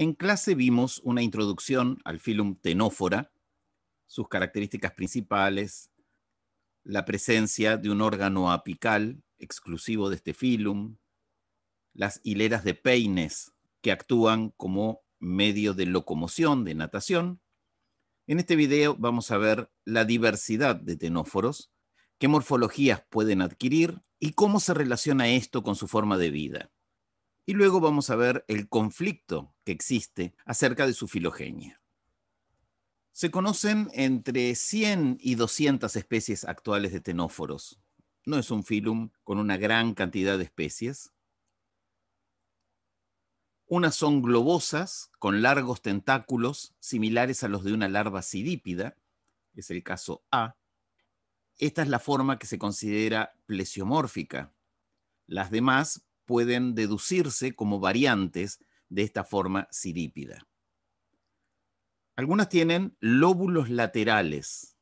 En clase vimos una introducción al filum tenófora, sus características principales, la presencia de un órgano apical exclusivo de este filum, las hileras de peines que actúan como medio de locomoción, de natación. En este video vamos a ver la diversidad de tenóforos, qué morfologías pueden adquirir y cómo se relaciona esto con su forma de vida y luego vamos a ver el conflicto que existe acerca de su filogenia. Se conocen entre 100 y 200 especies actuales de tenóforos. No es un filum con una gran cantidad de especies. Unas son globosas, con largos tentáculos similares a los de una larva sidípida, es el caso A. Esta es la forma que se considera plesiomórfica. Las demás pueden deducirse como variantes de esta forma cirípida. Algunas tienen lóbulos laterales.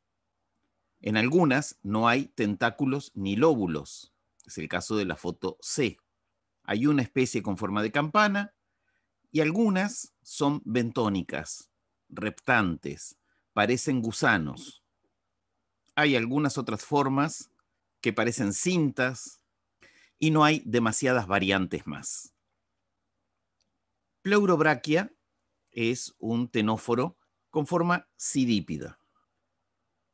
En algunas no hay tentáculos ni lóbulos. Es el caso de la foto C. Hay una especie con forma de campana y algunas son bentónicas, reptantes, parecen gusanos. Hay algunas otras formas que parecen cintas, y no hay demasiadas variantes más. Pleurobraquia es un tenóforo con forma sidípida.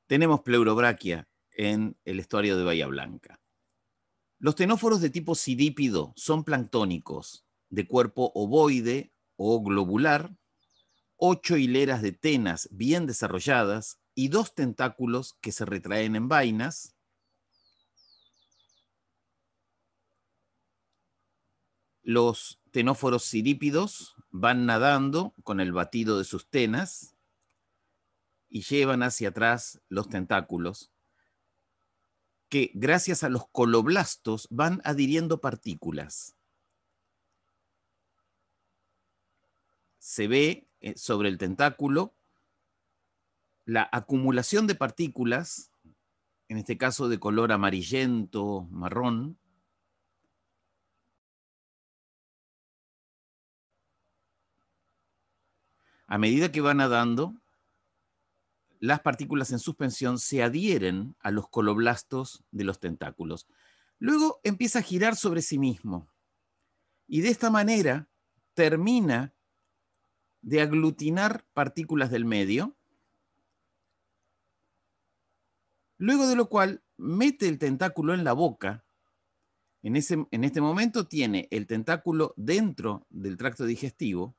Tenemos pleurobraquia en el estuario de Bahía Blanca. Los tenóforos de tipo sidípido son planctónicos, de cuerpo ovoide o globular, ocho hileras de tenas bien desarrolladas y dos tentáculos que se retraen en vainas, Los tenóforos cirípidos van nadando con el batido de sus tenas y llevan hacia atrás los tentáculos que gracias a los coloblastos van adhiriendo partículas. Se ve eh, sobre el tentáculo la acumulación de partículas, en este caso de color amarillento, marrón, a medida que van nadando, las partículas en suspensión se adhieren a los coloblastos de los tentáculos. Luego empieza a girar sobre sí mismo. Y de esta manera termina de aglutinar partículas del medio, luego de lo cual mete el tentáculo en la boca. En, en este momento tiene el tentáculo dentro del tracto digestivo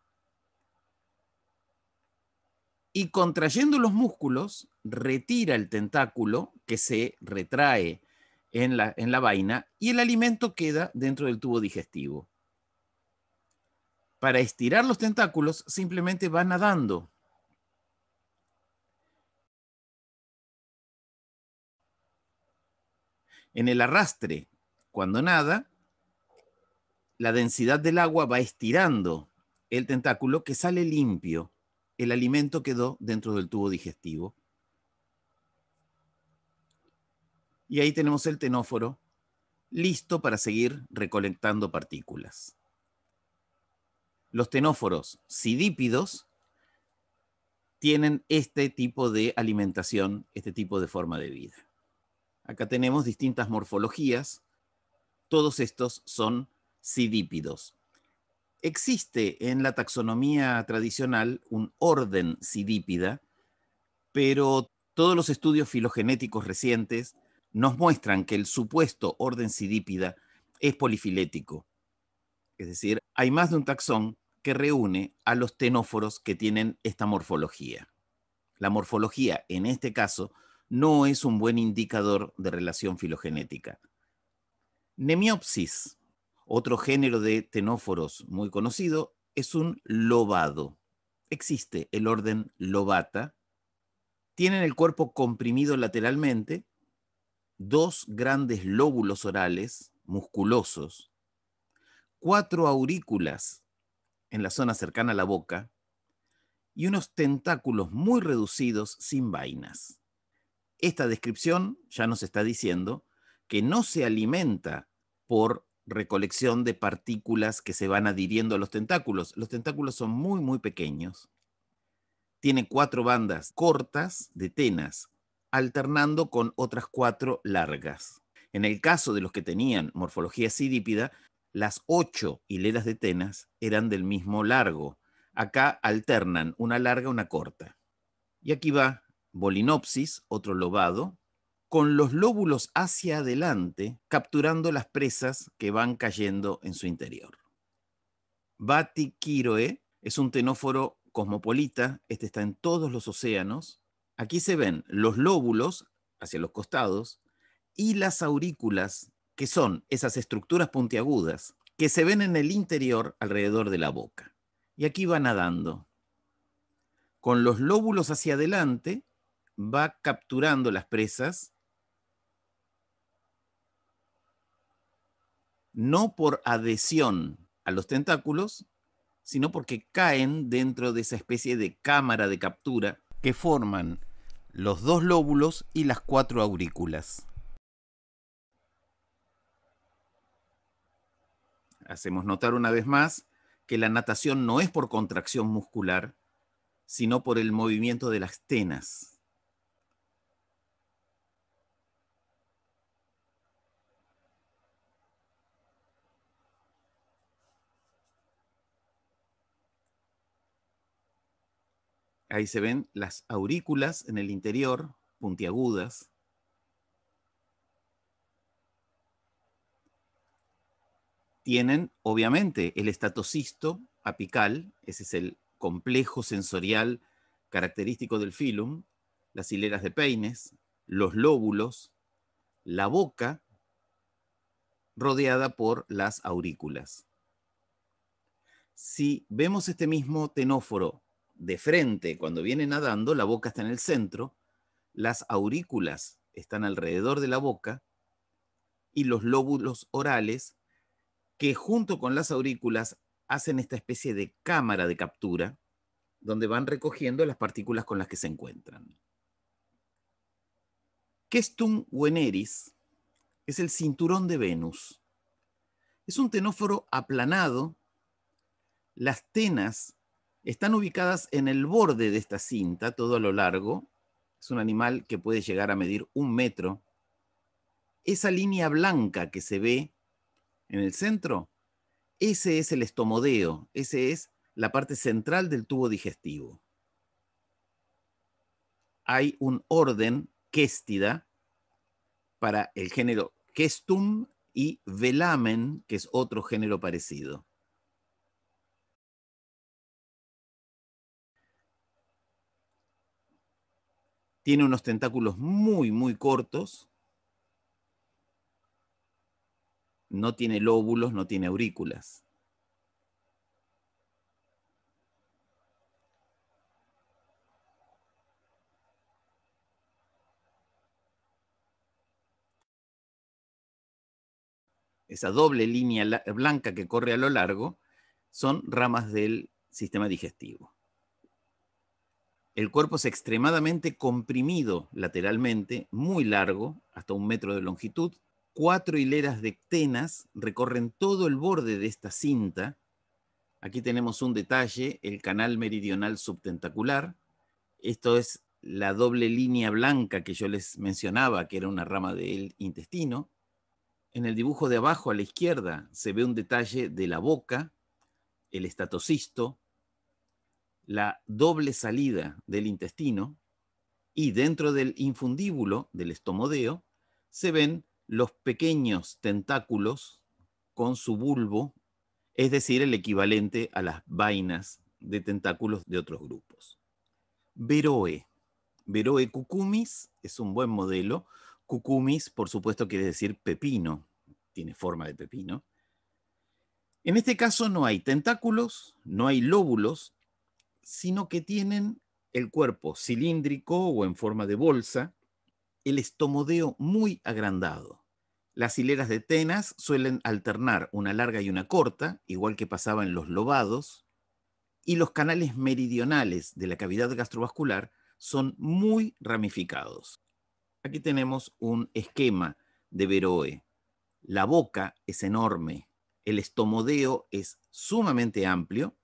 y contrayendo los músculos, retira el tentáculo que se retrae en la, en la vaina y el alimento queda dentro del tubo digestivo. Para estirar los tentáculos, simplemente va nadando. En el arrastre, cuando nada, la densidad del agua va estirando el tentáculo que sale limpio el alimento quedó dentro del tubo digestivo. Y ahí tenemos el tenóforo listo para seguir recolectando partículas. Los tenóforos sidípidos tienen este tipo de alimentación, este tipo de forma de vida. Acá tenemos distintas morfologías. Todos estos son sidípidos, Existe en la taxonomía tradicional un orden sidípida, pero todos los estudios filogenéticos recientes nos muestran que el supuesto orden sidípida es polifilético. Es decir, hay más de un taxón que reúne a los tenóforos que tienen esta morfología. La morfología, en este caso, no es un buen indicador de relación filogenética. Nemiopsis otro género de tenóforos muy conocido es un lobado. Existe el orden lobata. Tienen el cuerpo comprimido lateralmente, dos grandes lóbulos orales musculosos, cuatro aurículas en la zona cercana a la boca y unos tentáculos muy reducidos sin vainas. Esta descripción ya nos está diciendo que no se alimenta por recolección de partículas que se van adhiriendo a los tentáculos. Los tentáculos son muy, muy pequeños. Tiene cuatro bandas cortas de tenas, alternando con otras cuatro largas. En el caso de los que tenían morfología sidípida, las ocho hileras de tenas eran del mismo largo. Acá alternan una larga, una corta. Y aquí va Bolinopsis, otro lobado, con los lóbulos hacia adelante, capturando las presas que van cayendo en su interior. Kiroe es un tenóforo cosmopolita, este está en todos los océanos. Aquí se ven los lóbulos hacia los costados y las aurículas, que son esas estructuras puntiagudas que se ven en el interior alrededor de la boca. Y aquí va nadando. Con los lóbulos hacia adelante, va capturando las presas no por adhesión a los tentáculos, sino porque caen dentro de esa especie de cámara de captura que forman los dos lóbulos y las cuatro aurículas. Hacemos notar una vez más que la natación no es por contracción muscular, sino por el movimiento de las tenas. Ahí se ven las aurículas en el interior, puntiagudas. Tienen, obviamente, el estatocisto apical, ese es el complejo sensorial característico del filum, las hileras de peines, los lóbulos, la boca, rodeada por las aurículas. Si vemos este mismo tenóforo de frente, cuando viene nadando, la boca está en el centro, las aurículas están alrededor de la boca y los lóbulos orales, que junto con las aurículas hacen esta especie de cámara de captura, donde van recogiendo las partículas con las que se encuentran. Kestum Veneris es el cinturón de Venus. Es un tenóforo aplanado. Las tenas están ubicadas en el borde de esta cinta, todo a lo largo. Es un animal que puede llegar a medir un metro. Esa línea blanca que se ve en el centro, ese es el estomodeo, ese es la parte central del tubo digestivo. Hay un orden Kestida para el género Kestum y Velamen, que es otro género parecido. Tiene unos tentáculos muy, muy cortos. No tiene lóbulos, no tiene aurículas. esa doble línea blanca que corre a lo largo, son ramas del sistema digestivo. El cuerpo es extremadamente comprimido lateralmente, muy largo, hasta un metro de longitud. Cuatro hileras de tenas recorren todo el borde de esta cinta. Aquí tenemos un detalle, el canal meridional subtentacular. Esto es la doble línea blanca que yo les mencionaba, que era una rama del intestino. En el dibujo de abajo a la izquierda se ve un detalle de la boca, el estatocisto, la doble salida del intestino y dentro del infundíbulo, del estomodeo, se ven los pequeños tentáculos con su bulbo, es decir, el equivalente a las vainas de tentáculos de otros grupos. Veroe. Veroe cucumis es un buen modelo. Cucumis, por supuesto, quiere decir pepino, tiene forma de pepino. En este caso no hay tentáculos, no hay lóbulos, sino que tienen el cuerpo cilíndrico o en forma de bolsa, el estomodeo muy agrandado. Las hileras de tenas suelen alternar una larga y una corta, igual que pasaba en los lobados, y los canales meridionales de la cavidad gastrovascular son muy ramificados. Aquí tenemos un esquema de Veroe. La boca es enorme, el estomodeo es sumamente amplio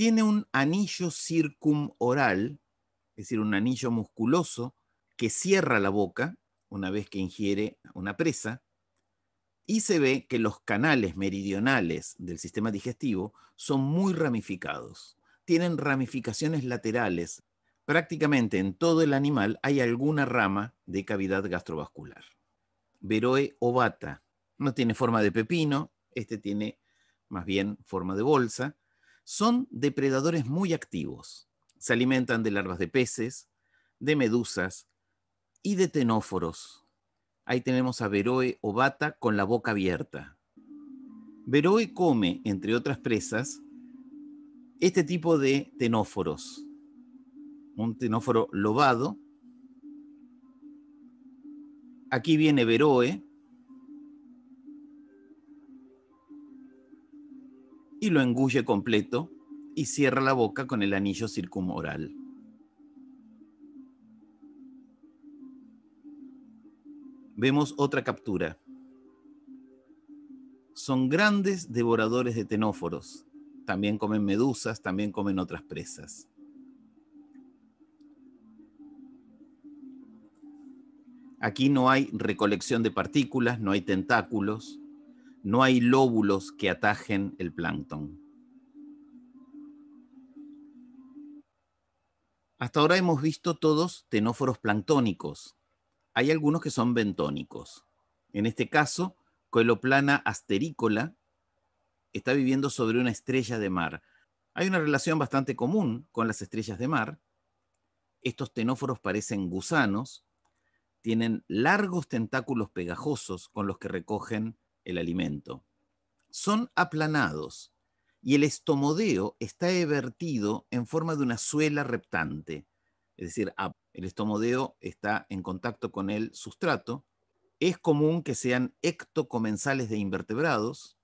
tiene un anillo circumoral, es decir, un anillo musculoso que cierra la boca una vez que ingiere una presa, y se ve que los canales meridionales del sistema digestivo son muy ramificados, tienen ramificaciones laterales. Prácticamente en todo el animal hay alguna rama de cavidad gastrovascular. Veroe ovata no tiene forma de pepino, este tiene más bien forma de bolsa, son depredadores muy activos. Se alimentan de larvas de peces, de medusas y de tenóforos. Ahí tenemos a Veroe bata con la boca abierta. Veroe come, entre otras presas, este tipo de tenóforos. Un tenóforo lobado. Aquí viene Veroe, y lo engulle completo y cierra la boca con el anillo circumoral. Vemos otra captura. Son grandes devoradores de tenóforos. También comen medusas, también comen otras presas. Aquí no hay recolección de partículas, no hay tentáculos, no hay lóbulos que atajen el plancton. Hasta ahora hemos visto todos tenóforos planctónicos. Hay algunos que son bentónicos. En este caso, Coeloplana asterícola está viviendo sobre una estrella de mar. Hay una relación bastante común con las estrellas de mar. Estos tenóforos parecen gusanos, tienen largos tentáculos pegajosos con los que recogen el alimento, son aplanados y el estomodeo está evertido en forma de una suela reptante. Es decir, el estomodeo está en contacto con el sustrato. Es común que sean ectocomensales de invertebrados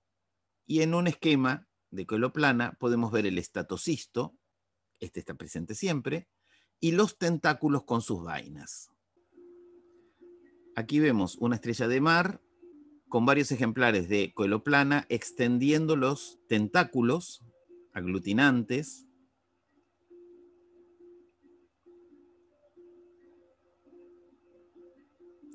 y en un esquema de coloplana podemos ver el estatocisto, este está presente siempre, y los tentáculos con sus vainas. Aquí vemos una estrella de mar con varios ejemplares de coeloplana extendiendo los tentáculos aglutinantes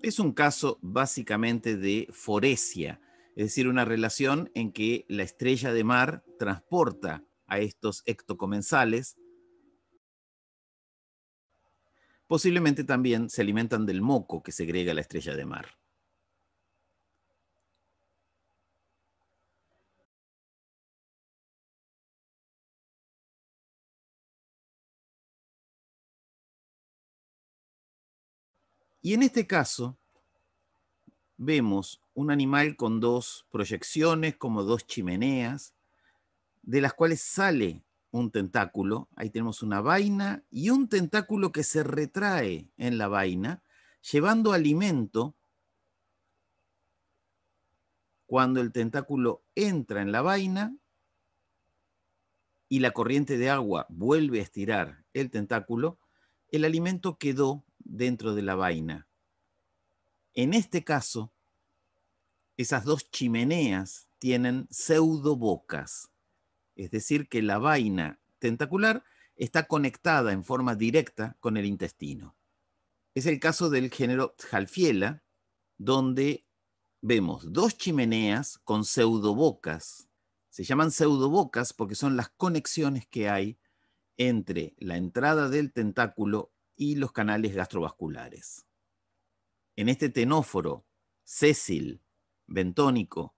es un caso básicamente de foresia, es decir, una relación en que la estrella de mar transporta a estos ectocomensales. Posiblemente también se alimentan del moco que segrega la estrella de mar. Y en este caso vemos un animal con dos proyecciones, como dos chimeneas, de las cuales sale un tentáculo. Ahí tenemos una vaina y un tentáculo que se retrae en la vaina, llevando alimento. Cuando el tentáculo entra en la vaina y la corriente de agua vuelve a estirar el tentáculo, el alimento quedó dentro de la vaina. En este caso, esas dos chimeneas tienen pseudobocas es decir, que la vaina tentacular está conectada en forma directa con el intestino. Es el caso del género Tjalfiela, donde vemos dos chimeneas con pseudobocas. Se llaman pseudobocas porque son las conexiones que hay entre la entrada del tentáculo y los canales gastrovasculares. En este tenóforo, sésil, bentónico,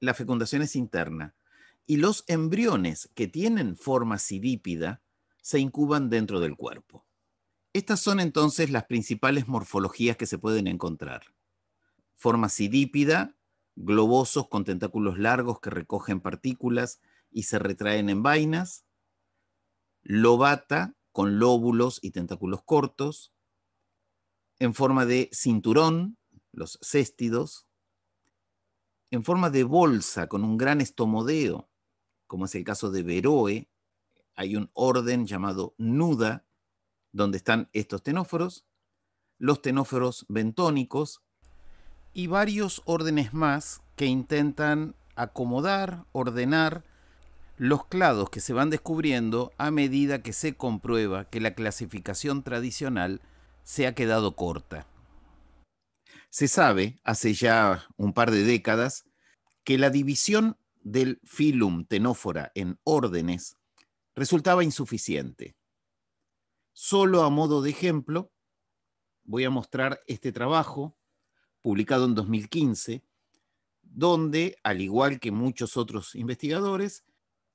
la fecundación es interna y los embriones que tienen forma sidípida se incuban dentro del cuerpo. Estas son entonces las principales morfologías que se pueden encontrar. Forma sidípida, globosos con tentáculos largos que recogen partículas y se retraen en vainas, lobata con lóbulos y tentáculos cortos, en forma de cinturón, los céstidos, en forma de bolsa con un gran estomodeo, como es el caso de Veroe, hay un orden llamado Nuda, donde están estos tenóforos, los tenóforos bentónicos y varios órdenes más que intentan acomodar, ordenar los clados que se van descubriendo a medida que se comprueba que la clasificación tradicional se ha quedado corta. Se sabe, hace ya un par de décadas, que la división del filum tenófora en órdenes resultaba insuficiente. Solo a modo de ejemplo, voy a mostrar este trabajo, publicado en 2015, donde, al igual que muchos otros investigadores,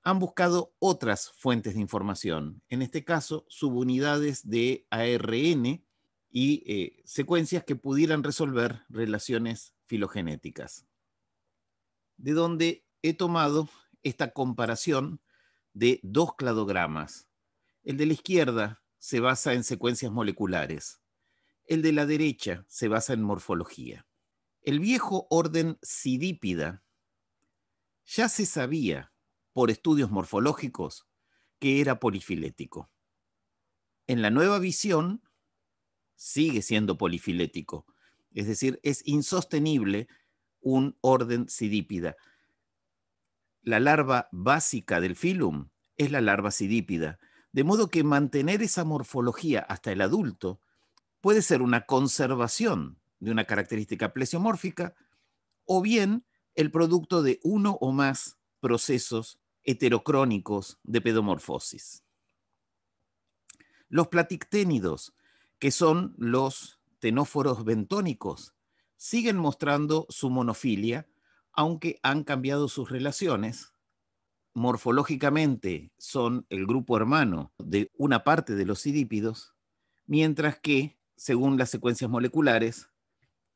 han buscado otras fuentes de información, en este caso subunidades de ARN y eh, secuencias que pudieran resolver relaciones filogenéticas. De donde he tomado esta comparación de dos cladogramas. El de la izquierda se basa en secuencias moleculares. El de la derecha se basa en morfología. El viejo orden sidípida ya se sabía por estudios morfológicos que era polifilético. En la nueva visión sigue siendo polifilético, es decir, es insostenible un orden sidípida. La larva básica del filum es la larva sidípida, de modo que mantener esa morfología hasta el adulto puede ser una conservación de una característica plesiomórfica o bien el producto de uno o más procesos heterocrónicos de pedomorfosis. Los platicténidos, que son los tenóforos bentónicos, siguen mostrando su monofilia, aunque han cambiado sus relaciones. Morfológicamente son el grupo hermano de una parte de los sidípidos, mientras que, según las secuencias moleculares,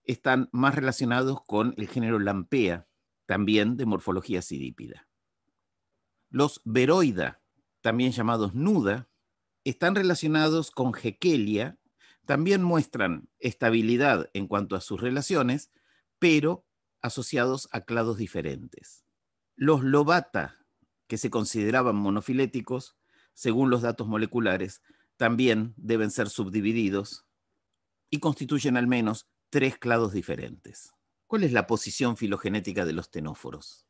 están más relacionados con el género Lampea, también de morfología sidípida. Los Veroida, también llamados Nuda, están relacionados con jequelia. también muestran estabilidad en cuanto a sus relaciones, pero asociados a clados diferentes. Los Lobata, que se consideraban monofiléticos, según los datos moleculares, también deben ser subdivididos y constituyen al menos tres clados diferentes. ¿Cuál es la posición filogenética de los tenóforos?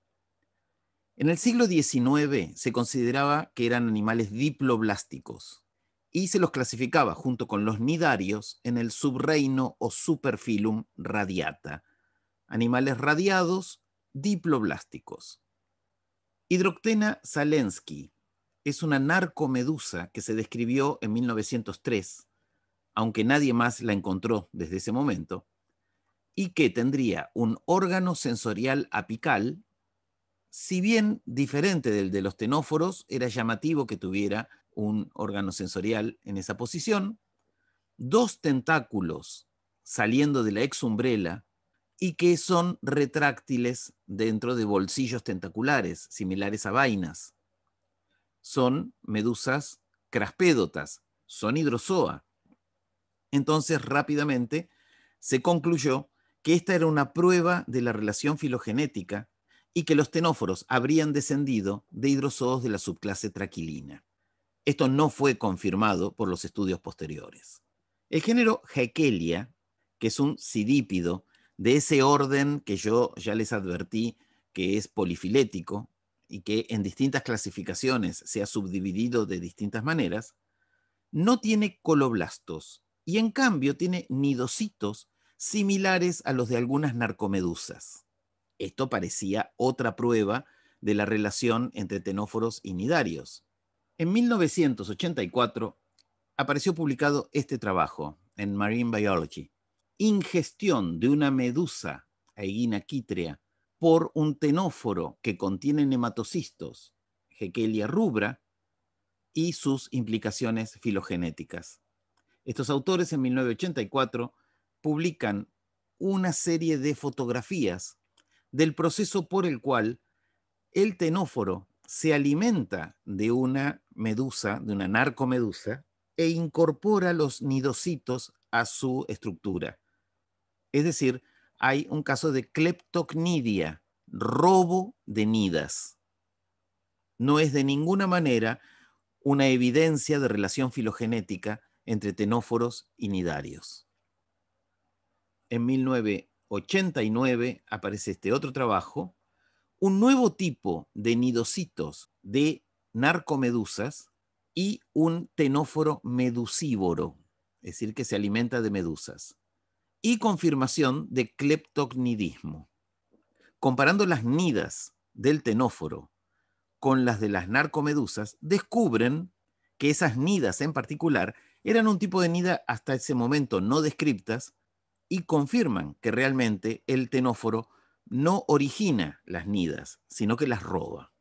En el siglo XIX se consideraba que eran animales diploblásticos y se los clasificaba junto con los nidarios en el subreino o superfilum radiata, animales radiados diploblásticos. Hidroctena salensky es una narcomedusa que se describió en 1903, aunque nadie más la encontró desde ese momento, y que tendría un órgano sensorial apical si bien diferente del de los tenóforos, era llamativo que tuviera un órgano sensorial en esa posición, dos tentáculos saliendo de la exumbrela y que son retráctiles dentro de bolsillos tentaculares, similares a vainas. Son medusas craspédotas, son hidrozoa. Entonces, rápidamente se concluyó que esta era una prueba de la relación filogenética y que los tenóforos habrían descendido de hidrozoos de la subclase traquilina. Esto no fue confirmado por los estudios posteriores. El género Hekelia, que es un cidípido de ese orden que yo ya les advertí que es polifilético y que en distintas clasificaciones se ha subdividido de distintas maneras, no tiene coloblastos y en cambio tiene nidocitos similares a los de algunas narcomedusas. Esto parecía otra prueba de la relación entre tenóforos y nidarios. En 1984 apareció publicado este trabajo en Marine Biology, Ingestión de una medusa, Aegina quitrea, por un tenóforo que contiene nematocistos, Hekelia rubra, y sus implicaciones filogenéticas. Estos autores en 1984 publican una serie de fotografías del proceso por el cual el tenóforo se alimenta de una medusa, de una narcomedusa, e incorpora los nidocitos a su estructura. Es decir, hay un caso de cleptocnidia, robo de nidas. No es de ninguna manera una evidencia de relación filogenética entre tenóforos y nidarios. En 1900, 89 aparece este otro trabajo, un nuevo tipo de nidocitos de narcomedusas y un tenóforo medusívoro, es decir, que se alimenta de medusas, y confirmación de cleptognidismo. Comparando las nidas del tenóforo con las de las narcomedusas, descubren que esas nidas en particular eran un tipo de nida hasta ese momento no descriptas, y confirman que realmente el tenóforo no origina las nidas, sino que las roba.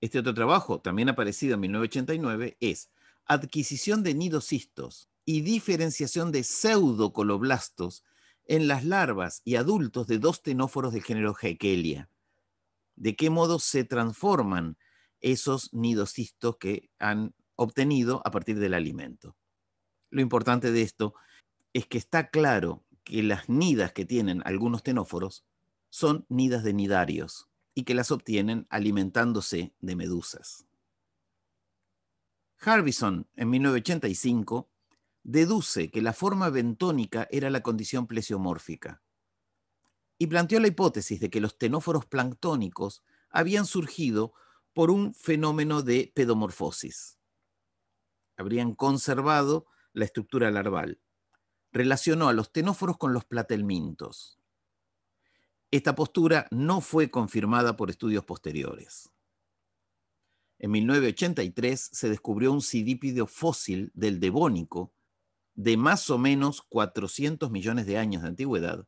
Este otro trabajo, también aparecido en 1989, es Adquisición de nidocistos y diferenciación de pseudocoloblastos en las larvas y adultos de dos tenóforos del género Hekelia. ¿De qué modo se transforman esos nidocistos que han obtenido a partir del alimento? Lo importante de esto es que está claro que las nidas que tienen algunos tenóforos son nidas de nidarios y que las obtienen alimentándose de medusas. Harbison, en 1985, deduce que la forma bentónica era la condición plesiomórfica y planteó la hipótesis de que los tenóforos planctónicos habían surgido por un fenómeno de pedomorfosis. Habrían conservado la estructura larval relacionó a los tenóforos con los platelmintos. Esta postura no fue confirmada por estudios posteriores. En 1983 se descubrió un sidípido fósil del Devónico de más o menos 400 millones de años de antigüedad,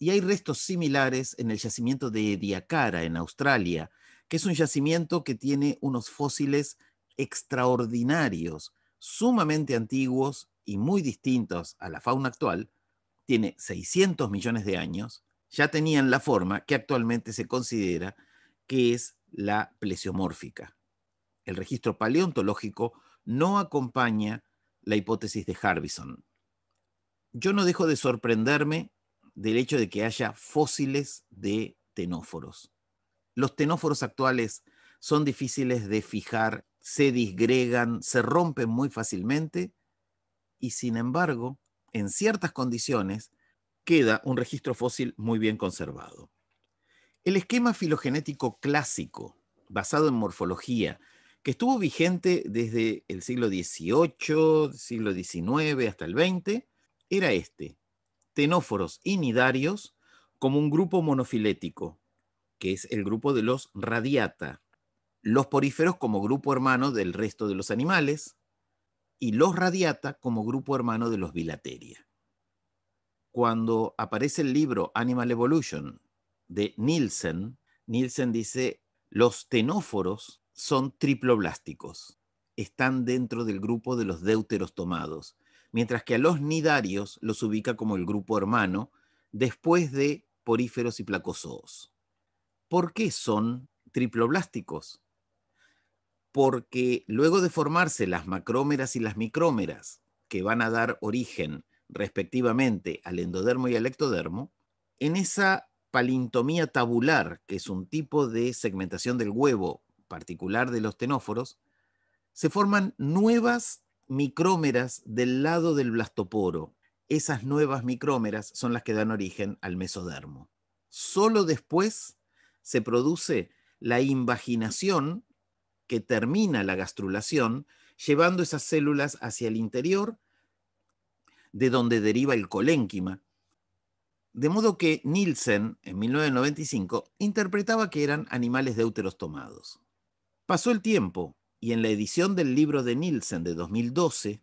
y hay restos similares en el yacimiento de Ediacara, en Australia, que es un yacimiento que tiene unos fósiles extraordinarios, sumamente antiguos y muy distintos a la fauna actual, tiene 600 millones de años, ya tenían la forma que actualmente se considera que es la plesiomórfica. El registro paleontológico no acompaña la hipótesis de Harbison. Yo no dejo de sorprenderme del hecho de que haya fósiles de tenóforos. Los tenóforos actuales son difíciles de fijar, se disgregan, se rompen muy fácilmente y sin embargo, en ciertas condiciones, queda un registro fósil muy bien conservado. El esquema filogenético clásico, basado en morfología, que estuvo vigente desde el siglo XVIII, siglo XIX hasta el XX, era este, tenóforos y nidarios como un grupo monofilético, que es el grupo de los radiata, los poríferos como grupo hermano del resto de los animales, y los Radiata como grupo hermano de los Bilateria. Cuando aparece el libro Animal Evolution de Nielsen, Nielsen dice, los tenóforos son triploblásticos, están dentro del grupo de los tomados, mientras que a los nidarios los ubica como el grupo hermano después de poríferos y placozoos. ¿Por qué son triploblásticos? porque luego de formarse las macrómeras y las micrómeras, que van a dar origen respectivamente al endodermo y al ectodermo, en esa palintomía tabular, que es un tipo de segmentación del huevo particular de los tenóforos, se forman nuevas micrómeras del lado del blastoporo. Esas nuevas micrómeras son las que dan origen al mesodermo. Solo después se produce la invaginación que termina la gastrulación, llevando esas células hacia el interior, de donde deriva el colénquima. De modo que Nielsen, en 1995, interpretaba que eran animales deuteros tomados. Pasó el tiempo y en la edición del libro de Nielsen de 2012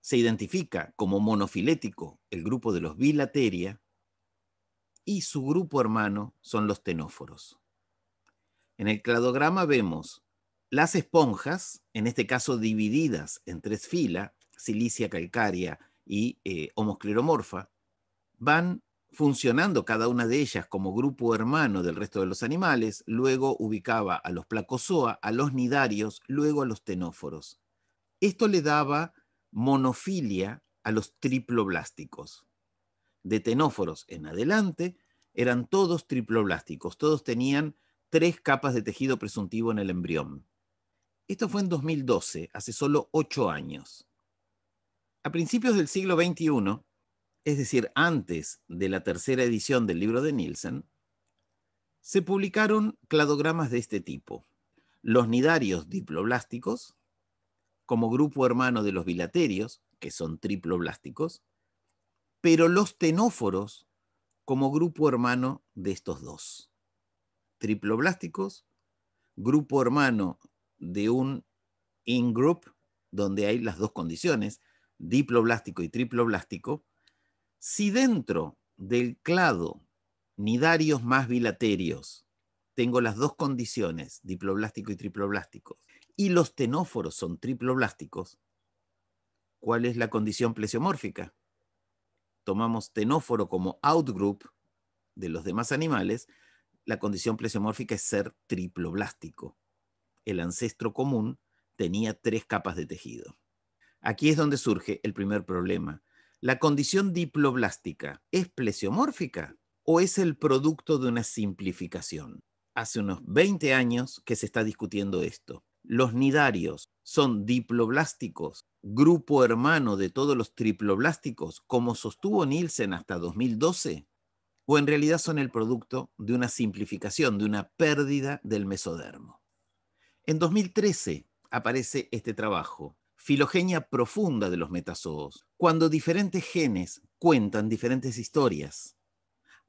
se identifica como monofilético el grupo de los bilateria y su grupo hermano son los tenóforos. En el cladograma vemos las esponjas, en este caso divididas en tres filas, silicia calcárea y eh, homoscleromorfa, van funcionando cada una de ellas como grupo hermano del resto de los animales, luego ubicaba a los placozoa, a los nidarios, luego a los tenóforos. Esto le daba monofilia a los triploblásticos. De tenóforos en adelante eran todos triploblásticos, todos tenían tres capas de tejido presuntivo en el embrión. Esto fue en 2012, hace solo ocho años. A principios del siglo XXI, es decir, antes de la tercera edición del libro de Nielsen, se publicaron cladogramas de este tipo. Los nidarios diploblásticos, como grupo hermano de los bilaterios, que son triploblásticos, pero los tenóforos como grupo hermano de estos dos. Triploblásticos, grupo hermano de un in-group donde hay las dos condiciones, diploblástico y triploblástico, si dentro del clado nidarios más bilaterios tengo las dos condiciones, diploblástico y triploblástico, y los tenóforos son triploblásticos, ¿cuál es la condición plesiomórfica? Tomamos tenóforo como outgroup de los demás animales, la condición plesiomórfica es ser triploblástico el ancestro común, tenía tres capas de tejido. Aquí es donde surge el primer problema. ¿La condición diploblástica es plesiomórfica o es el producto de una simplificación? Hace unos 20 años que se está discutiendo esto. Los nidarios son diploblásticos, grupo hermano de todos los triploblásticos, como sostuvo Nielsen hasta 2012, o en realidad son el producto de una simplificación, de una pérdida del mesodermo. En 2013 aparece este trabajo, Filogenia Profunda de los Metazoos, cuando diferentes genes cuentan diferentes historias.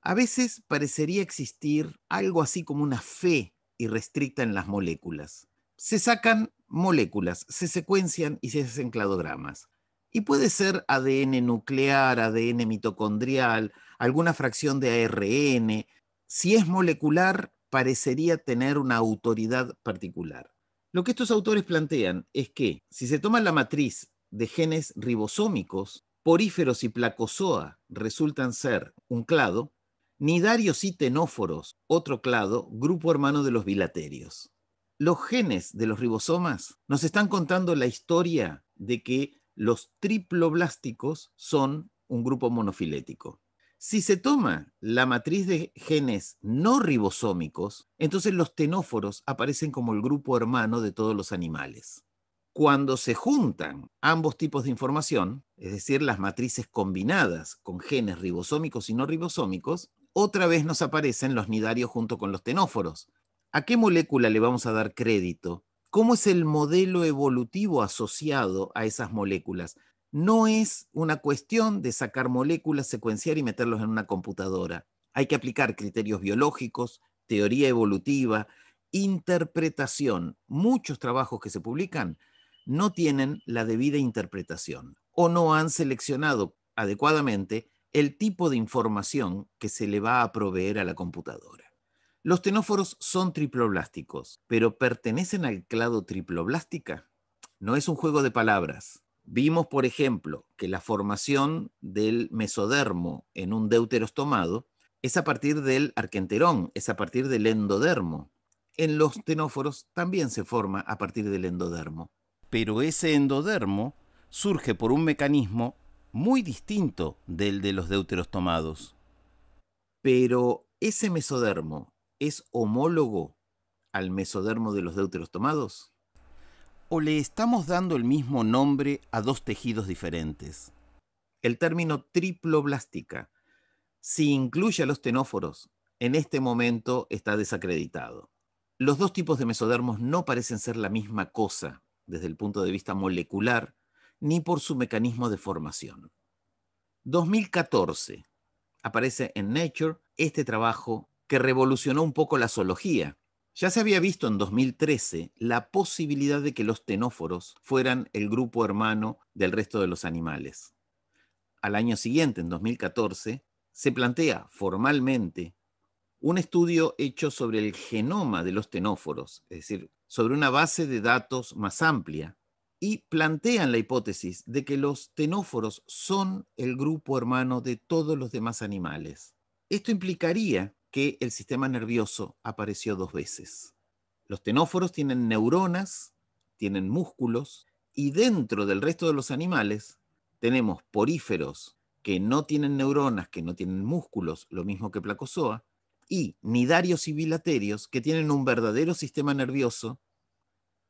A veces parecería existir algo así como una fe irrestricta en las moléculas. Se sacan moléculas, se secuencian y se hacen cladogramas. Y puede ser ADN nuclear, ADN mitocondrial, alguna fracción de ARN. Si es molecular, parecería tener una autoridad particular. Lo que estos autores plantean es que si se toma la matriz de genes ribosómicos, poríferos y placozoa resultan ser un clado, nidarios y tenóforos otro clado, grupo hermano de los bilaterios. Los genes de los ribosomas nos están contando la historia de que los triploblásticos son un grupo monofilético. Si se toma la matriz de genes no ribosómicos, entonces los tenóforos aparecen como el grupo hermano de todos los animales. Cuando se juntan ambos tipos de información, es decir, las matrices combinadas con genes ribosómicos y no ribosómicos, otra vez nos aparecen los nidarios junto con los tenóforos. ¿A qué molécula le vamos a dar crédito? ¿Cómo es el modelo evolutivo asociado a esas moléculas? no es una cuestión de sacar moléculas, secuenciar y meterlos en una computadora. Hay que aplicar criterios biológicos, teoría evolutiva, interpretación. Muchos trabajos que se publican no tienen la debida interpretación o no han seleccionado adecuadamente el tipo de información que se le va a proveer a la computadora. Los tenóforos son triploblásticos, pero pertenecen al clado triploblástica. No es un juego de palabras. Vimos, por ejemplo, que la formación del mesodermo en un deuterostomado es a partir del arquenterón, es a partir del endodermo. En los tenóforos también se forma a partir del endodermo. Pero ese endodermo surge por un mecanismo muy distinto del de los deuterostomados. Pero ese mesodermo es homólogo al mesodermo de los deuterostomados? o le estamos dando el mismo nombre a dos tejidos diferentes? El término triploblástica, si incluye a los tenóforos, en este momento está desacreditado. Los dos tipos de mesodermos no parecen ser la misma cosa desde el punto de vista molecular ni por su mecanismo de formación. 2014 aparece en Nature este trabajo que revolucionó un poco la zoología, ya se había visto en 2013 la posibilidad de que los tenóforos fueran el grupo hermano del resto de los animales. Al año siguiente, en 2014, se plantea formalmente un estudio hecho sobre el genoma de los tenóforos, es decir, sobre una base de datos más amplia, y plantean la hipótesis de que los tenóforos son el grupo hermano de todos los demás animales. Esto implicaría que el sistema nervioso apareció dos veces. Los tenóforos tienen neuronas, tienen músculos, y dentro del resto de los animales tenemos poríferos que no tienen neuronas, que no tienen músculos, lo mismo que Placozoa, y nidarios y bilaterios que tienen un verdadero sistema nervioso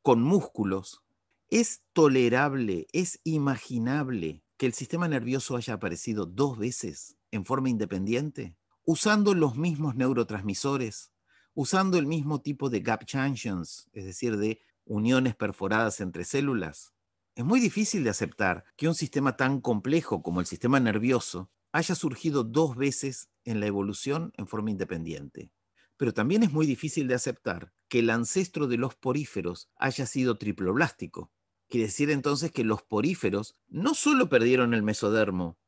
con músculos. Es tolerable, es imaginable que el sistema nervioso haya aparecido dos veces en forma independiente usando los mismos neurotransmisores, usando el mismo tipo de gap junctions, es decir, de uniones perforadas entre células. Es muy difícil de aceptar que un sistema tan complejo como el sistema nervioso haya surgido dos veces en la evolución en forma independiente. Pero también es muy difícil de aceptar que el ancestro de los poríferos haya sido triploblástico. Quiere decir entonces que los poríferos no solo perdieron el mesodermo,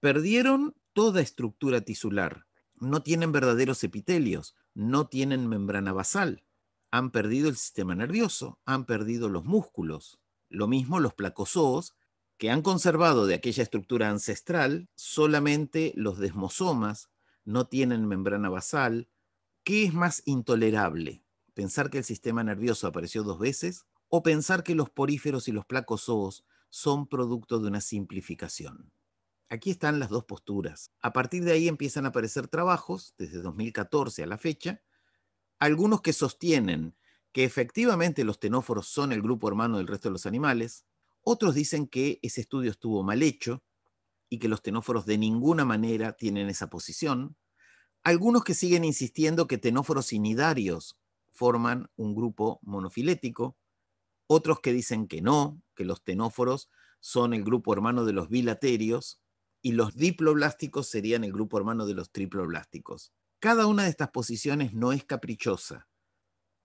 perdieron toda estructura tisular no tienen verdaderos epitelios, no tienen membrana basal, han perdido el sistema nervioso, han perdido los músculos. Lo mismo los placozoos, que han conservado de aquella estructura ancestral solamente los desmosomas, no tienen membrana basal. ¿Qué es más intolerable? ¿Pensar que el sistema nervioso apareció dos veces o pensar que los poríferos y los placozoos son producto de una simplificación? Aquí están las dos posturas. A partir de ahí empiezan a aparecer trabajos, desde 2014 a la fecha, algunos que sostienen que efectivamente los tenóforos son el grupo hermano del resto de los animales, otros dicen que ese estudio estuvo mal hecho y que los tenóforos de ninguna manera tienen esa posición, algunos que siguen insistiendo que tenóforos inidarios forman un grupo monofilético, otros que dicen que no, que los tenóforos son el grupo hermano de los bilaterios, y los diploblásticos serían el grupo hermano de los triploblásticos. Cada una de estas posiciones no es caprichosa.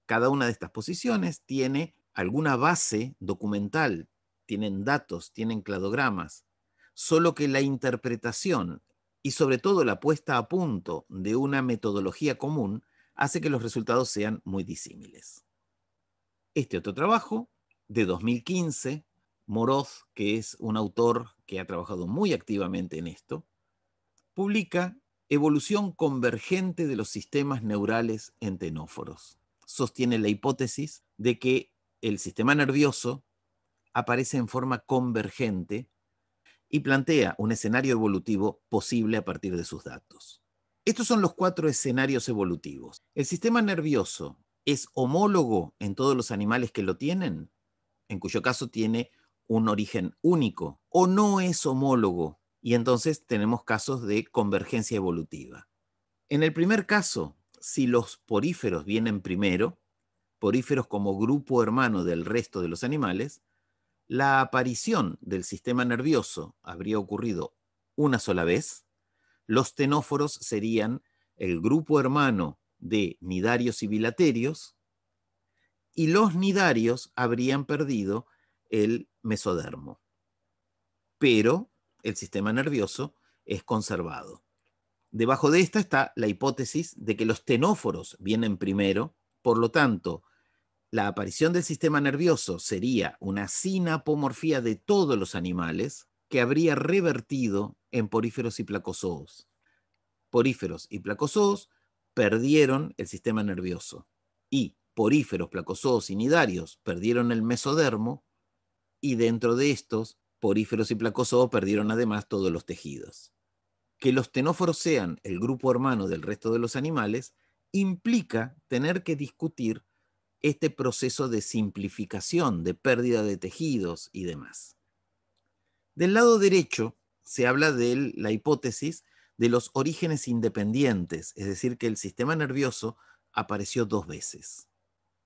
Cada una de estas posiciones tiene alguna base documental, tienen datos, tienen cladogramas, solo que la interpretación y sobre todo la puesta a punto de una metodología común hace que los resultados sean muy disímiles. Este otro trabajo, de 2015, Moroz, que es un autor que ha trabajado muy activamente en esto, publica Evolución convergente de los sistemas neurales en tenóforos. Sostiene la hipótesis de que el sistema nervioso aparece en forma convergente y plantea un escenario evolutivo posible a partir de sus datos. Estos son los cuatro escenarios evolutivos. ¿El sistema nervioso es homólogo en todos los animales que lo tienen? En cuyo caso tiene un origen único o no es homólogo y entonces tenemos casos de convergencia evolutiva. En el primer caso, si los poríferos vienen primero, poríferos como grupo hermano del resto de los animales, la aparición del sistema nervioso habría ocurrido una sola vez, los tenóforos serían el grupo hermano de nidarios y bilaterios, y los nidarios habrían perdido el mesodermo. Pero el sistema nervioso es conservado. Debajo de esta está la hipótesis de que los tenóforos vienen primero, por lo tanto, la aparición del sistema nervioso sería una sinapomorfía de todos los animales que habría revertido en poríferos y placozoos. Poríferos y placozoos perdieron el sistema nervioso y poríferos, placozoos y nidarios perdieron el mesodermo, y dentro de estos, poríferos y placozoos perdieron además todos los tejidos. Que los tenóforos sean el grupo hermano del resto de los animales implica tener que discutir este proceso de simplificación, de pérdida de tejidos y demás. Del lado derecho se habla de la hipótesis de los orígenes independientes, es decir, que el sistema nervioso apareció dos veces.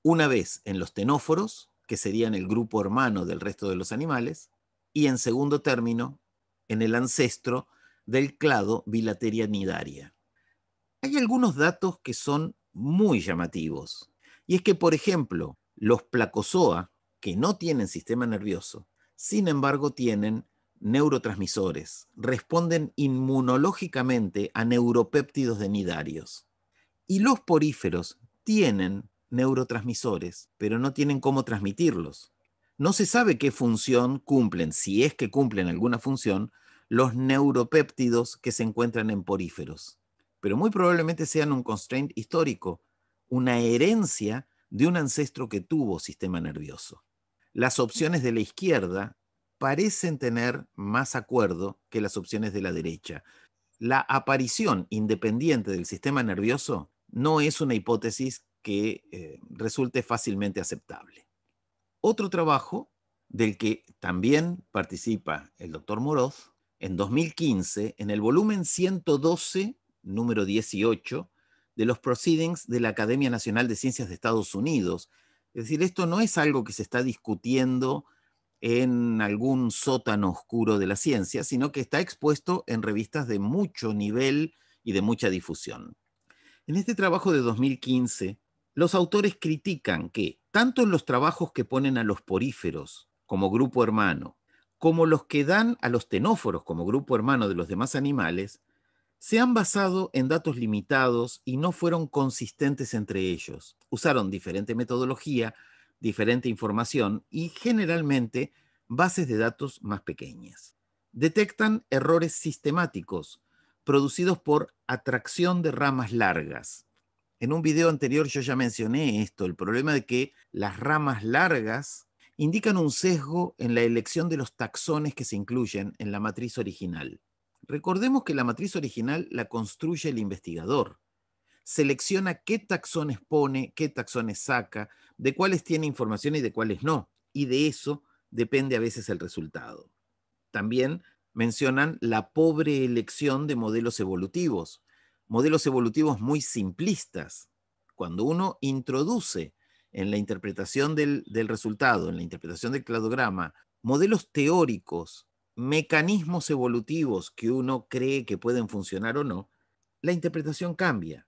Una vez en los tenóforos que serían el grupo hermano del resto de los animales, y en segundo término, en el ancestro del clado Bilateria nidaria. Hay algunos datos que son muy llamativos, y es que, por ejemplo, los placozoa, que no tienen sistema nervioso, sin embargo tienen neurotransmisores, responden inmunológicamente a neuropéptidos de nidarios. Y los poríferos tienen neurotransmisores, pero no tienen cómo transmitirlos. No se sabe qué función cumplen, si es que cumplen alguna función, los neuropéptidos que se encuentran en poríferos, pero muy probablemente sean un constraint histórico, una herencia de un ancestro que tuvo sistema nervioso. Las opciones de la izquierda parecen tener más acuerdo que las opciones de la derecha. La aparición independiente del sistema nervioso no es una hipótesis que eh, resulte fácilmente aceptable. Otro trabajo del que también participa el doctor Moroz, en 2015, en el volumen 112, número 18, de los Proceedings de la Academia Nacional de Ciencias de Estados Unidos. Es decir, esto no es algo que se está discutiendo en algún sótano oscuro de la ciencia, sino que está expuesto en revistas de mucho nivel y de mucha difusión. En este trabajo de 2015, los autores critican que, tanto en los trabajos que ponen a los poríferos como grupo hermano, como los que dan a los tenóforos como grupo hermano de los demás animales, se han basado en datos limitados y no fueron consistentes entre ellos. Usaron diferente metodología, diferente información y generalmente bases de datos más pequeñas. Detectan errores sistemáticos producidos por atracción de ramas largas, en un video anterior yo ya mencioné esto, el problema de que las ramas largas indican un sesgo en la elección de los taxones que se incluyen en la matriz original. Recordemos que la matriz original la construye el investigador. Selecciona qué taxones pone, qué taxones saca, de cuáles tiene información y de cuáles no. Y de eso depende a veces el resultado. También mencionan la pobre elección de modelos evolutivos modelos evolutivos muy simplistas. Cuando uno introduce en la interpretación del, resultado, en la interpretación del cladograma, modelos teóricos, mecanismos evolutivos que uno cree que pueden funcionar o no, la interpretación cambia.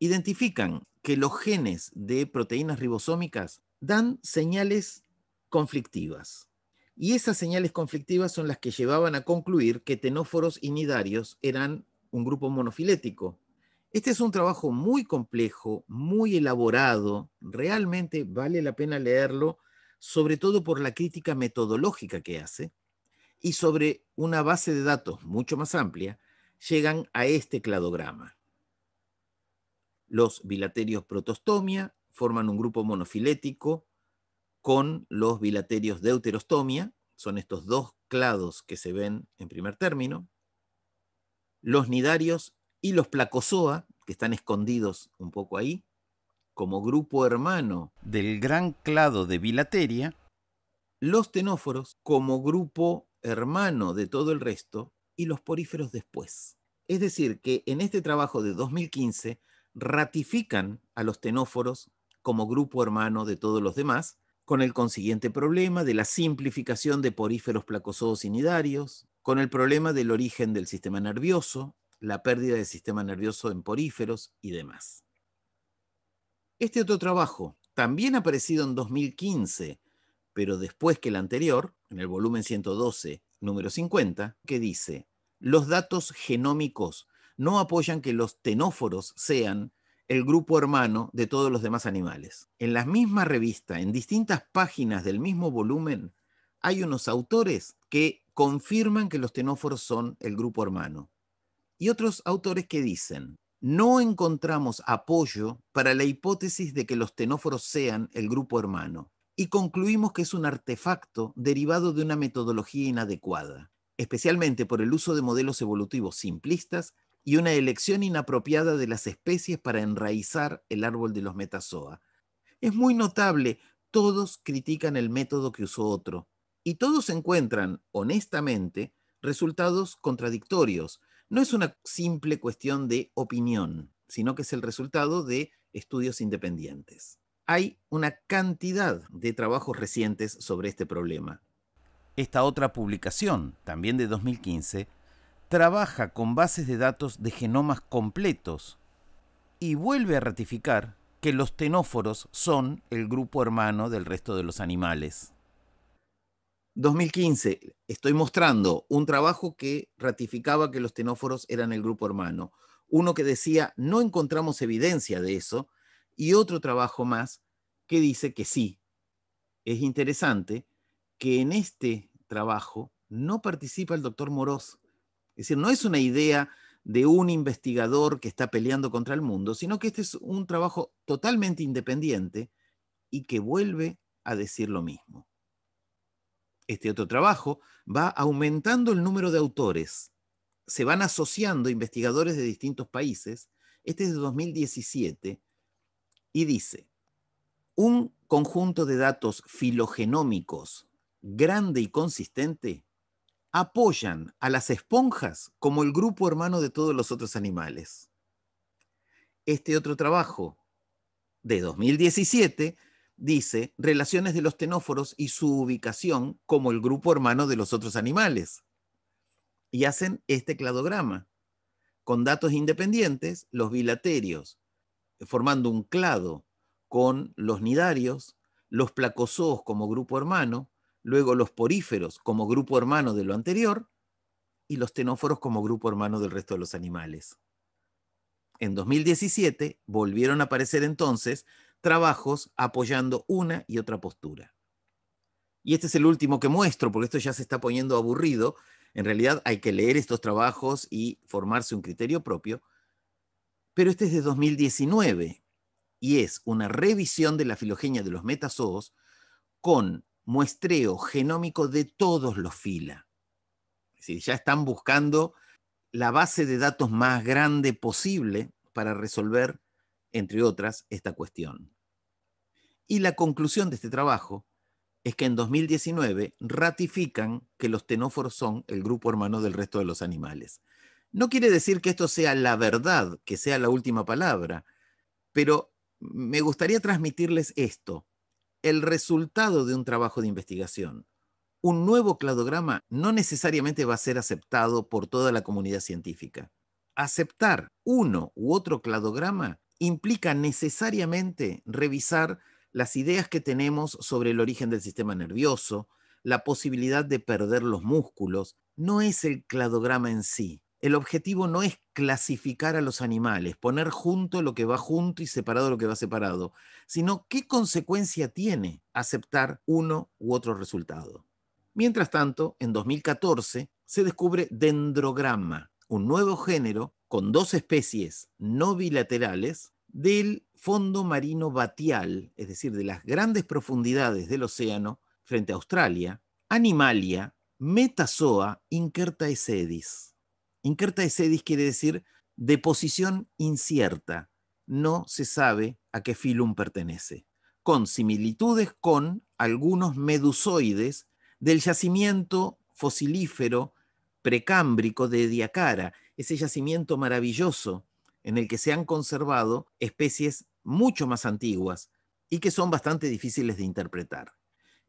Identifican que los genes de proteínas ribosómicas dan señales conflictivas. Y esas señales conflictivas son las que llevaban a concluir que tenóforos inidarios eran un grupo monofilético. Este es un trabajo muy complejo, muy elaborado, realmente vale la pena leerlo, sobre todo por la crítica metodológica que hace, y sobre una base de datos mucho más amplia, llegan a este cladograma. Los bilaterios protostomia forman un grupo monofilético con los bilaterios deuterostomia, son estos dos clados que se ven en primer término los nidarios y los placozoa, que están escondidos un poco ahí, como grupo hermano del gran clado de Bilateria, los tenóforos como grupo hermano de todo el resto y los poríferos después. Es decir, que en este trabajo de 2015 ratifican a los tenóforos como grupo hermano de todos los demás, con el consiguiente problema de la simplificación de poríferos placozoos y nidarios, con el problema del origen del sistema nervioso, la pérdida del sistema nervioso en poríferos y demás. Este otro trabajo, también aparecido en 2015, pero después que el anterior, en el volumen 112, número 50, que dice, los datos genómicos no apoyan que los tenóforos sean el grupo hermano de todos los demás animales. En la misma revista, en distintas páginas del mismo volumen, hay unos autores que confirman que los tenóforos son el grupo hermano. Y otros autores que dicen, no encontramos apoyo para la hipótesis de que los tenóforos sean el grupo hermano y concluimos que es un artefacto derivado de una metodología inadecuada, especialmente por el uso de modelos evolutivos simplistas y una elección inapropiada de las especies para enraizar el árbol de los metazoa. Es muy notable, todos critican el método que usó otro, y todos encuentran, honestamente, resultados contradictorios. No es una simple cuestión de opinión, sino que es el resultado de estudios independientes. Hay una cantidad de trabajos recientes sobre este problema. Esta otra publicación, también de 2015, trabaja con bases de datos de genomas completos y vuelve a ratificar que los tenóforos son el grupo hermano del resto de los animales. 2015, estoy mostrando un trabajo que ratificaba que los tenóforos eran el grupo hermano, uno que decía no encontramos evidencia de eso, y otro trabajo más que dice que sí. Es interesante que en este trabajo no participa el doctor Moroz. Es decir, no es una idea de un investigador que está peleando contra el mundo, sino que este es un trabajo totalmente independiente y que vuelve a decir lo mismo este otro trabajo, va aumentando el número de autores. Se van asociando investigadores de distintos países. Este es de 2017 y dice, un conjunto de datos filogenómicos grande y consistente apoyan a las esponjas como el grupo hermano de todos los otros animales. Este otro trabajo de 2017 dice relaciones de los tenóforos y su ubicación como el grupo hermano de los otros animales. Y hacen este cladograma. Con datos independientes, los bilaterios, formando un clado con los nidarios, los placozoos como grupo hermano, luego los poríferos como grupo hermano de lo anterior y los tenóforos como grupo hermano del resto de los animales. En 2017 volvieron a aparecer entonces trabajos apoyando una y otra postura. Y este es el último que muestro, porque esto ya se está poniendo aburrido. En realidad hay que leer estos trabajos y formarse un criterio propio. Pero este es de 2019 y es una revisión de la filogenia de los metazoos con muestreo genómico de todos los fila. Es ya están buscando la base de datos más grande posible para resolver entre otras, esta cuestión. Y la conclusión de este trabajo es que en 2019 ratifican que los tenóforos son el grupo hermano del resto de los animales. No quiere decir que esto sea la verdad, que sea la última palabra, pero me gustaría transmitirles esto, el resultado de un trabajo de investigación. Un nuevo cladograma no necesariamente va a ser aceptado por toda la comunidad científica. Aceptar uno u otro cladograma implica necesariamente revisar las ideas que tenemos sobre el origen del sistema nervioso, la posibilidad de perder los músculos. No es el cladograma en sí. El objetivo no es clasificar a los animales, poner junto lo que va junto y separado lo que va separado, sino qué consecuencia tiene aceptar uno u otro resultado. Mientras tanto, en 2014 se descubre dendrograma, un nuevo género con dos especies no bilaterales del fondo marino batial, es decir, de las grandes profundidades del océano frente a Australia, Animalia, Metazoa, Incerta Inkertaecedis quiere decir de posición incierta, no se sabe a qué filum pertenece, con similitudes con algunos medusoides del yacimiento fosilífero precámbrico de Diacara, ese yacimiento maravilloso en el que se han conservado especies mucho más antiguas y que son bastante difíciles de interpretar.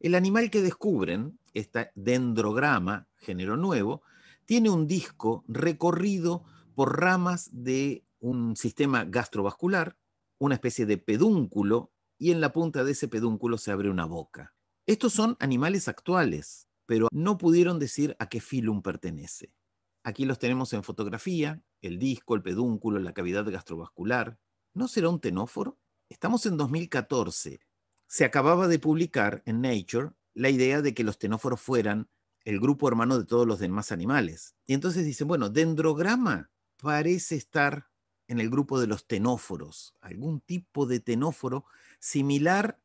El animal que descubren, este dendrograma, género nuevo, tiene un disco recorrido por ramas de un sistema gastrovascular, una especie de pedúnculo, y en la punta de ese pedúnculo se abre una boca. Estos son animales actuales, pero no pudieron decir a qué filum pertenece. Aquí los tenemos en fotografía, el disco, el pedúnculo, la cavidad gastrovascular. ¿No será un tenóforo? Estamos en 2014. Se acababa de publicar en Nature la idea de que los tenóforos fueran el grupo hermano de todos los demás animales. Y entonces dicen, bueno, dendrograma parece estar en el grupo de los tenóforos, algún tipo de tenóforo similar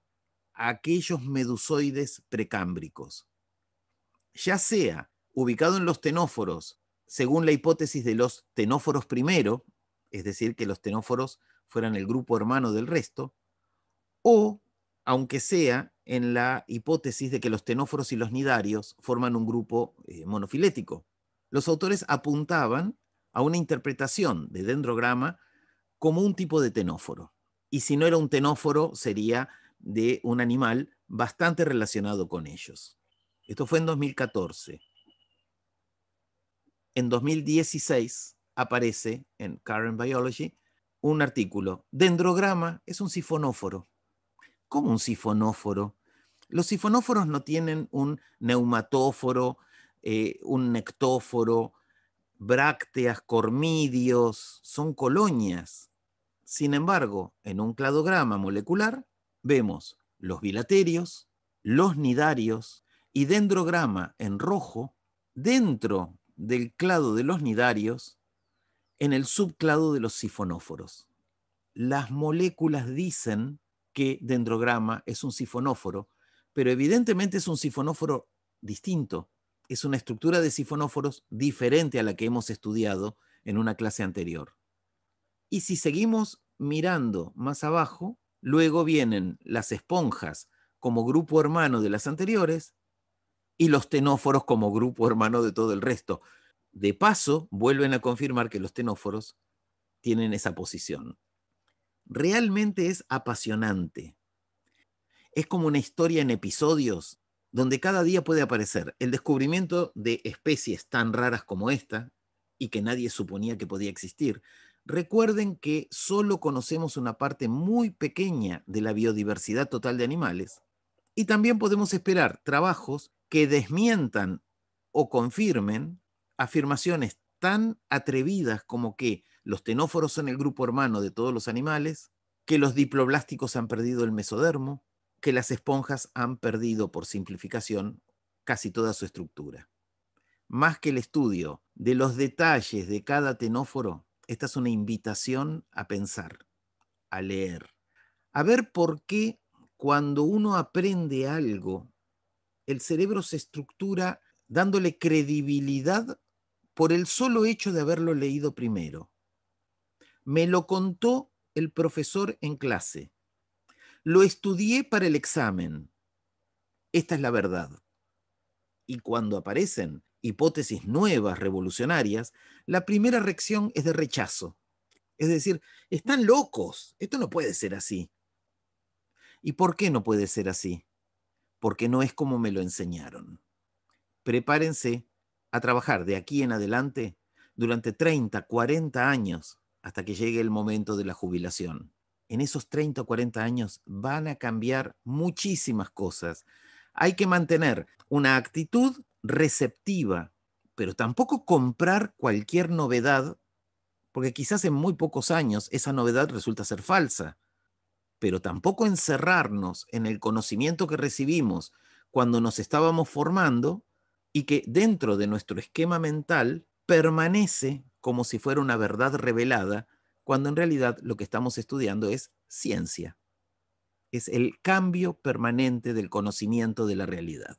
a aquellos medusoides precámbricos. Ya sea ubicado en los tenóforos según la hipótesis de los tenóforos primero, es decir, que los tenóforos fueran el grupo hermano del resto, o, aunque sea, en la hipótesis de que los tenóforos y los nidarios forman un grupo eh, monofilético. Los autores apuntaban a una interpretación de dendrograma como un tipo de tenóforo, y si no era un tenóforo, sería de un animal bastante relacionado con ellos. Esto fue en 2014 en 2016 aparece en Current Biology un artículo. Dendrograma es un sifonóforo. ¿Cómo un sifonóforo? Los sifonóforos no tienen un neumatóforo, eh, un nectóforo, brácteas, cormidios, son colonias. Sin embargo, en un cladograma molecular vemos los bilaterios, los nidarios y dendrograma en rojo dentro del clado de los nidarios en el subclado de los sifonóforos. Las moléculas dicen que dendrograma es un sifonóforo, pero evidentemente es un sifonóforo distinto. Es una estructura de sifonóforos diferente a la que hemos estudiado en una clase anterior. Y si seguimos mirando más abajo, luego vienen las esponjas como grupo hermano de las anteriores, y los tenóforos como grupo hermano de todo el resto. De paso, vuelven a confirmar que los tenóforos tienen esa posición. Realmente es apasionante. Es como una historia en episodios donde cada día puede aparecer el descubrimiento de especies tan raras como esta y que nadie suponía que podía existir. Recuerden que solo conocemos una parte muy pequeña de la biodiversidad total de animales y también podemos esperar trabajos que desmientan o confirmen afirmaciones tan atrevidas como que los tenóforos son el grupo hermano de todos los animales, que los diploblásticos han perdido el mesodermo, que las esponjas han perdido, por simplificación, casi toda su estructura. Más que el estudio de los detalles de cada tenóforo, esta es una invitación a pensar, a leer, a ver por qué cuando uno aprende algo el cerebro se estructura dándole credibilidad por el solo hecho de haberlo leído primero. Me lo contó el profesor en clase. Lo estudié para el examen. Esta es la verdad. Y cuando aparecen hipótesis nuevas, revolucionarias, la primera reacción es de rechazo. Es decir, están locos, esto no puede ser así. ¿Y por qué no puede ser así? porque no es como me lo enseñaron. Prepárense a trabajar de aquí en adelante durante 30, 40 años hasta que llegue el momento de la jubilación. En esos 30 o 40 años van a cambiar muchísimas cosas. Hay que mantener una actitud receptiva, pero tampoco comprar cualquier novedad, porque quizás en muy pocos años esa novedad resulta ser falsa pero tampoco encerrarnos en el conocimiento que recibimos cuando nos estábamos formando y que dentro de nuestro esquema mental permanece como si fuera una verdad revelada, cuando en realidad lo que estamos estudiando es ciencia. Es el cambio permanente del conocimiento de la realidad.